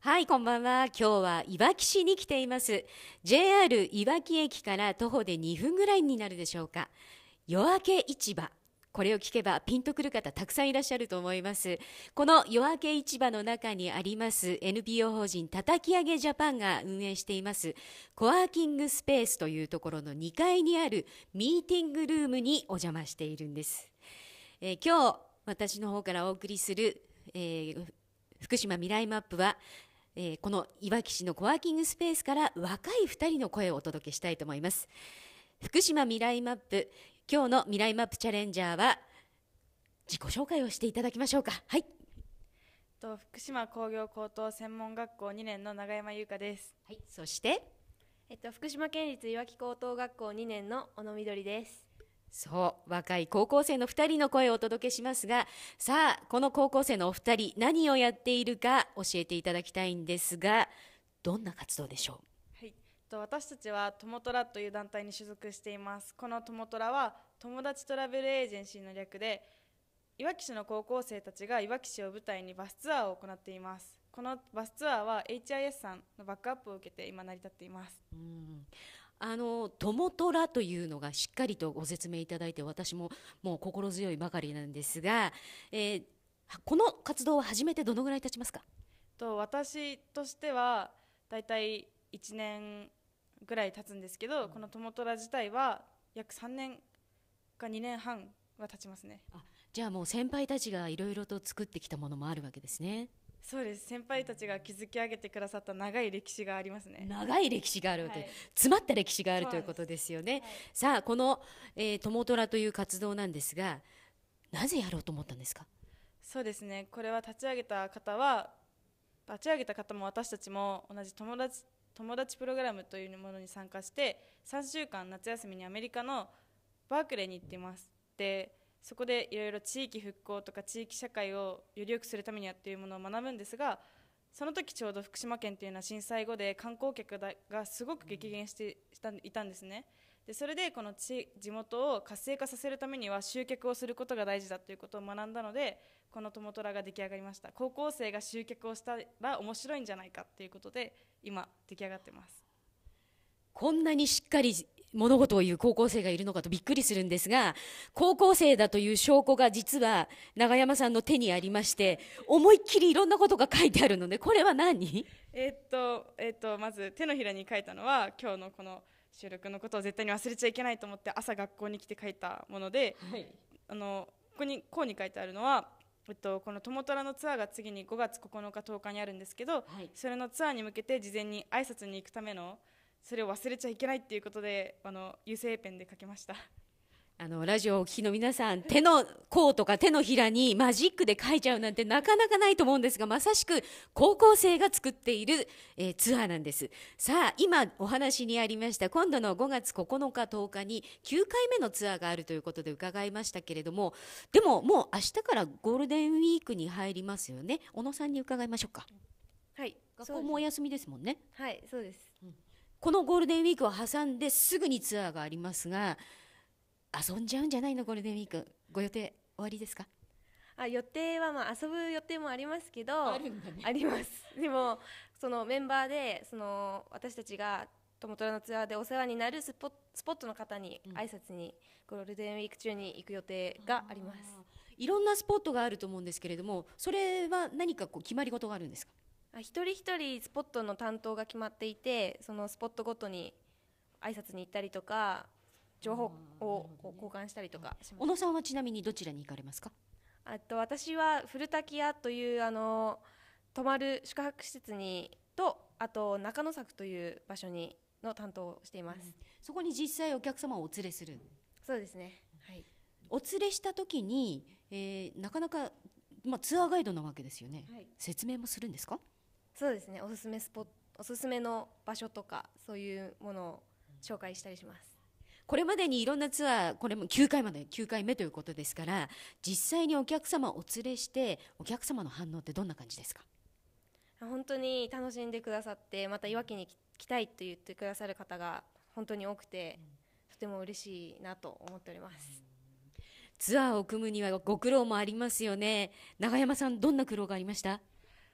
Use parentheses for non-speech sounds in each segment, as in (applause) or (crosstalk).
はいこんばんは今日はいわき市に来ています JR いわき駅から徒歩で2分ぐらいになるでしょうか夜明け市場これを聞けばピンとくる方たくさんいらっしゃると思いますこの夜明け市場の中にあります NPO 法人たたき上げジャパンが運営していますコワーキングスペースというところの2階にあるミーティングルームにお邪魔しているんです、えー、今日私の方からお送りする、えー、福島未来マップはえー、このいわき市のコワーキングスペースから若い2人の声をお届けしたいと思います福島未来マップ今日の未来マップチャレンジャーは自己紹介をしていただきましょうかはいと福島工業高等専門学校2年の永山優香ですはいそしてえっと福島県立いわき高等学校2年の小野みどりですそう若い高校生の2人の声をお届けしますがさあこの高校生のお二人何をやっているか教えていただきたいんですがどんな活動でしょう、はい、私たちはトモトラという団体に所属していますこのトモトラは友達トラベルエージェンシーの略でいわき市の高校生たちがいわき市を舞台にバスツアーを行っていますこのバスツアーは HIS さんのバックアップを受けて今成り立っています。うんあの友虎というのがしっかりとご説明いただいて私ももう心強いばかりなんですが、えー、この活動を始めてどのぐらい経ちますかと私としては大体1年ぐらい経つんですけど、うん、この友虎自体は約3年か2年半は経ちますねあじゃあもう先輩たちがいろいろと作ってきたものもあるわけですねそうです先輩たちが築き上げてくださった長い歴史がありますね長い歴史があるという、はい、詰まった歴史があるということですよね、はい、さあこの、えー、友虎という活動なんですがなぜやろうと思ったんですかそうですねこれは立ち上げた方は立ち上げた方も私たちも同じ友達友達プログラムというものに参加して3週間夏休みにアメリカのバークレーに行ってますでそこでいろいろ地域復興とか地域社会をより良くするためにはっていうものを学ぶんですがその時ちょうど福島県というのは震災後で観光客がすごく激減していたんですねでそれでこの地地元を活性化させるためには集客をすることが大事だということを学んだのでこの「ともトラ」が出来上がりました高校生が集客をしたら面白いんじゃないかということで今出来上がってますこんなにしっかり物事を言う高校生がいるのかとびっくりするんですが、高校生だという証拠が実は永山さんの手にありまして、思いっきりいろんなことが書いてあるので、これは何えっと、えっと、まず手のひらに書いたのは、今日のこの収録のことを絶対に忘れちゃいけないと思って、朝学校に来て書いたもので、はい、あの、ここに、こうに書いてあるのは、えっと、この「友虎トラ」のツアーが次に5月9日10日にあるんですけど、はい、それのツアーに向けて事前に挨拶に行くためのそれを忘れちゃいけないっていうことであの油性ペンで書きました。あのラジオをお聞きの皆さん手の甲とか手のひらにマジックで書いちゃうなんてなかなかないと思うんですがまさしく高校生が作っている、えー、ツアーなんですさあ今お話にありました今度の5月9日10日に9回目のツアーがあるということで伺いましたけれどもでももう明日からゴールデンウィークに入りますよね小野さんに伺いましょうかはい学校もお休みですもんねはいそうです、うんこのゴールデンウィークを挟んですぐにツアーがありますが遊んじゃうんじゃないのゴールデンウィークご予定終わりですかあ予定はまあ遊ぶ予定もありますけどあ、ね、あります (laughs) でもそのメンバーでその私たちが友虎のツアーでお世話になるスポスポットの方に挨拶にゴールデンウィーク中に行く予定があります、いろんなスポットがあると思うんですけれどもそれは何かこう決まり事があるんですかあ一人一人スポットの担当が決まっていてそのスポットごとに挨拶に行ったりとか情報を交換したりとか、ね、小野さんはちなみにどちらに行かれますかあと私は古滝屋というあの泊まる宿泊施設にとあと中野作という場所にの担当をしています、うん、そこに実際お客様をお連れするそうですね、はい、お連れした時に、えー、なかなか、まあ、ツアーガイドなわけですよね、はい、説明もするんですかそうですねおすすめスポおすすめの場所とかそういうものを紹介したりしますこれまでにいろんなツアー、これも9回まで、9回目ということですから、実際にお客様をお連れして、お客様の反応ってどんな感じですか本当に楽しんでくださって、またいわきに来たいと言ってくださる方が本当に多くて、とても嬉しいなと思っております。ツアーを組むにはご苦労もありますよね。永山さん、どんな苦労がありました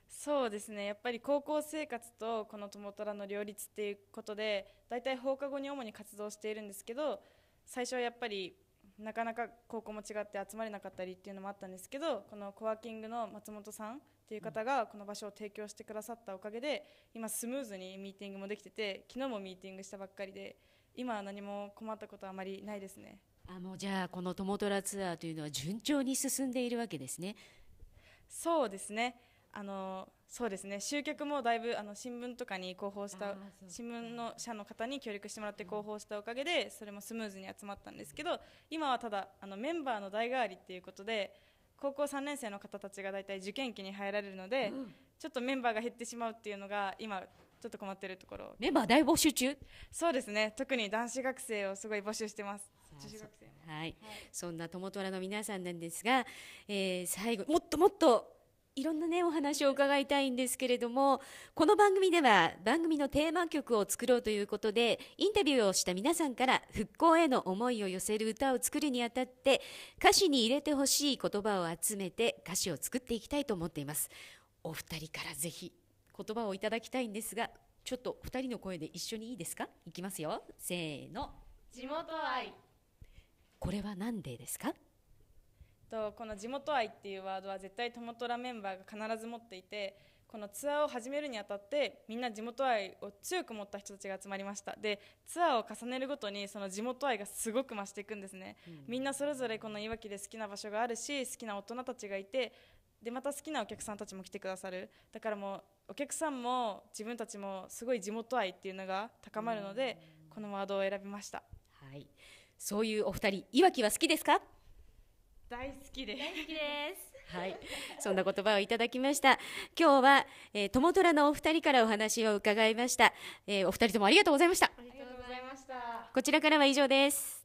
そうですねやっぱり高校生活とこの友虎の両立っていうことで大体放課後に主に活動しているんですけど最初はやっぱりなかなか高校も違って集まれなかったりっていうのもあったんですけどこのコワーキングの松本さんっていう方がこの場所を提供してくださったおかげで今スムーズにミーティングもできてて昨日もミーティングしたばっかりで今は何も困ったことはあまりないですねあもうじゃあこの友虎ツアーというのは順調に進んでいるわけですねそうですねあのそうですね集客もだいぶあの新聞とかに広報した新聞の社の方に協力してもらって広報したおかげでそれもスムーズに集まったんですけど今はただあのメンバーの代替わりっていうことで高校3年生の方たちが大体受験期に入られるので、うん、ちょっとメンバーが減ってしまうっていうのが今ちょっと困ってるところメンバー大募集中そうですね特に男子学生をすごい募集してます女子学生はい、はい、そんな友虎の皆さんなんですが、えー、最後もっともっといろんなねお話を伺いたいんですけれどもこの番組では番組のテーマ曲を作ろうということでインタビューをした皆さんから復興への思いを寄せる歌を作るにあたって歌詞に入れてほしい言葉を集めて歌詞を作っていきたいと思っていますお二人からぜひ言葉をいただきたいんですがちょっと二人の声で一緒にいいですかいきますよせーの地元愛これは何でですかとこの地元愛っていうワードは絶対トモトラメンバーが必ず持っていてこのツアーを始めるにあたってみんな地元愛を強く持った人たちが集まりましたでツアーを重ねるごとにその地元愛がすごく増していくんですね、うん、みんなそれぞれこのいわきで好きな場所があるし好きな大人たちがいてでまた好きなお客さんたちも来てくださるだからもうお客さんも自分たちもすごい地元愛っていうのが高まるのでこのワードを選びましたはいそういうお二人いわきは好きですか大好きです。大好きです。はい、そんな言葉をいただきました。今日は、えー、トモトラのお二人からお話を伺いました、えー、お二人ともありがとうございました。ありがとうございました。こちらからは以上です。